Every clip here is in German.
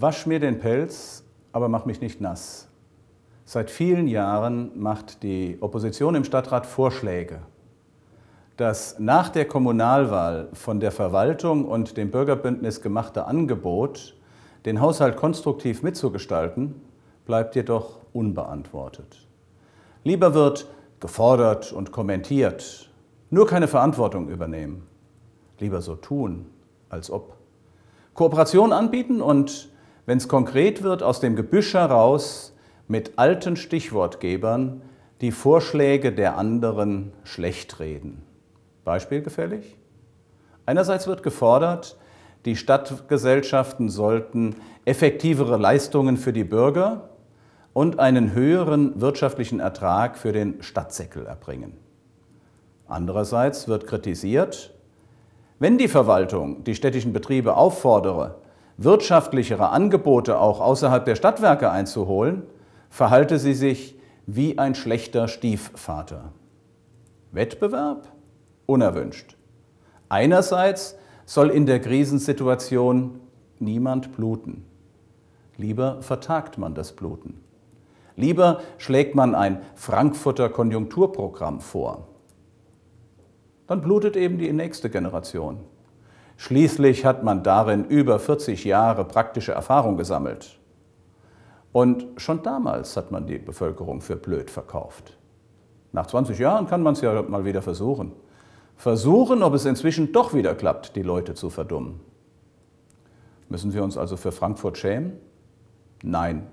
Wasch mir den Pelz, aber mach mich nicht nass. Seit vielen Jahren macht die Opposition im Stadtrat Vorschläge, das nach der Kommunalwahl von der Verwaltung und dem Bürgerbündnis gemachte Angebot, den Haushalt konstruktiv mitzugestalten, bleibt jedoch unbeantwortet. Lieber wird gefordert und kommentiert, nur keine Verantwortung übernehmen. Lieber so tun, als ob. Kooperation anbieten und wenn es konkret wird, aus dem Gebüsch heraus mit alten Stichwortgebern die Vorschläge der anderen schlecht reden. Beispiel gefällig? Einerseits wird gefordert, die Stadtgesellschaften sollten effektivere Leistungen für die Bürger und einen höheren wirtschaftlichen Ertrag für den Stadtsäckel erbringen. Andererseits wird kritisiert, wenn die Verwaltung die städtischen Betriebe auffordere, wirtschaftlichere Angebote auch außerhalb der Stadtwerke einzuholen, verhalte sie sich wie ein schlechter Stiefvater. Wettbewerb? Unerwünscht. Einerseits soll in der Krisensituation niemand bluten. Lieber vertagt man das Bluten. Lieber schlägt man ein Frankfurter Konjunkturprogramm vor. Dann blutet eben die nächste Generation. Schließlich hat man darin über 40 Jahre praktische Erfahrung gesammelt. Und schon damals hat man die Bevölkerung für blöd verkauft. Nach 20 Jahren kann man es ja mal wieder versuchen. Versuchen, ob es inzwischen doch wieder klappt, die Leute zu verdummen. Müssen wir uns also für Frankfurt schämen? Nein,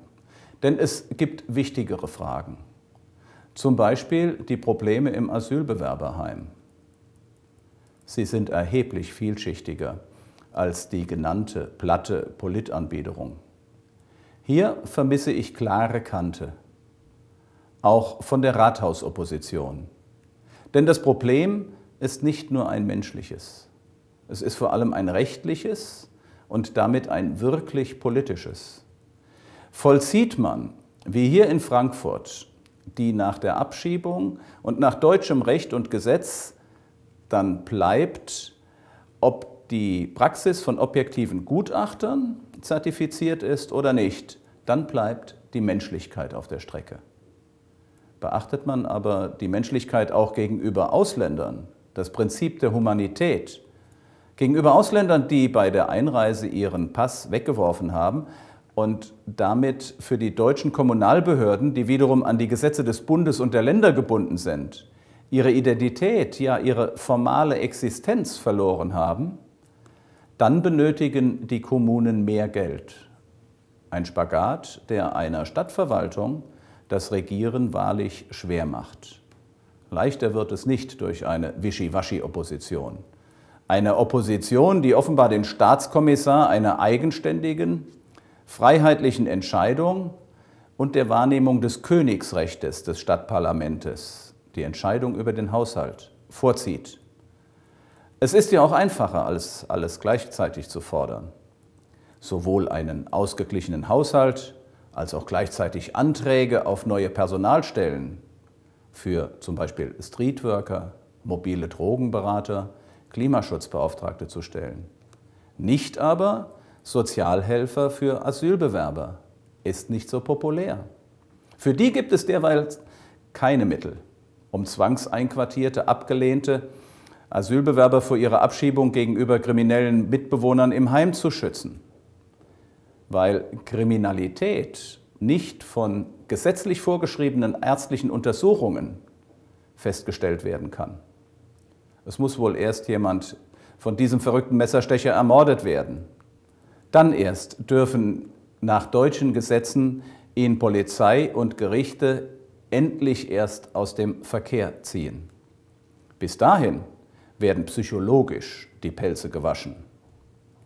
denn es gibt wichtigere Fragen. Zum Beispiel die Probleme im Asylbewerberheim. Sie sind erheblich vielschichtiger als die genannte platte Politanbiederung. Hier vermisse ich klare Kante, auch von der Rathausopposition. Denn das Problem ist nicht nur ein menschliches, es ist vor allem ein rechtliches und damit ein wirklich politisches. Vollzieht man, wie hier in Frankfurt, die nach der Abschiebung und nach deutschem Recht und Gesetz dann bleibt, ob die Praxis von objektiven Gutachtern zertifiziert ist oder nicht, dann bleibt die Menschlichkeit auf der Strecke. Beachtet man aber die Menschlichkeit auch gegenüber Ausländern, das Prinzip der Humanität, gegenüber Ausländern, die bei der Einreise ihren Pass weggeworfen haben und damit für die deutschen Kommunalbehörden, die wiederum an die Gesetze des Bundes und der Länder gebunden sind, ihre Identität, ja ihre formale Existenz verloren haben, dann benötigen die Kommunen mehr Geld. Ein Spagat, der einer Stadtverwaltung das Regieren wahrlich schwer macht. Leichter wird es nicht durch eine Wischiwaschi-Opposition. Eine Opposition, die offenbar den Staatskommissar einer eigenständigen, freiheitlichen Entscheidung und der Wahrnehmung des Königsrechtes des Stadtparlamentes die Entscheidung über den Haushalt vorzieht. Es ist ja auch einfacher, als alles gleichzeitig zu fordern. Sowohl einen ausgeglichenen Haushalt als auch gleichzeitig Anträge auf neue Personalstellen für zum Beispiel Streetworker, mobile Drogenberater, Klimaschutzbeauftragte zu stellen. Nicht aber Sozialhelfer für Asylbewerber ist nicht so populär. Für die gibt es derweil keine Mittel um Zwangseinquartierte, Abgelehnte, Asylbewerber vor ihrer Abschiebung gegenüber kriminellen Mitbewohnern im Heim zu schützen. Weil Kriminalität nicht von gesetzlich vorgeschriebenen ärztlichen Untersuchungen festgestellt werden kann. Es muss wohl erst jemand von diesem verrückten Messerstecher ermordet werden. Dann erst dürfen nach deutschen Gesetzen ihn Polizei und Gerichte endlich erst aus dem Verkehr ziehen. Bis dahin werden psychologisch die Pelze gewaschen.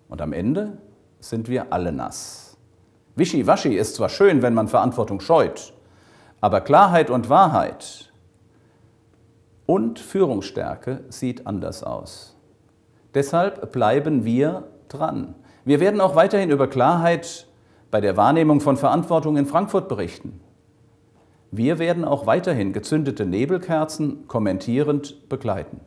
Und am Ende sind wir alle nass. Wischiwaschi ist zwar schön, wenn man Verantwortung scheut, aber Klarheit und Wahrheit und Führungsstärke sieht anders aus. Deshalb bleiben wir dran. Wir werden auch weiterhin über Klarheit bei der Wahrnehmung von Verantwortung in Frankfurt berichten. Wir werden auch weiterhin gezündete Nebelkerzen kommentierend begleiten.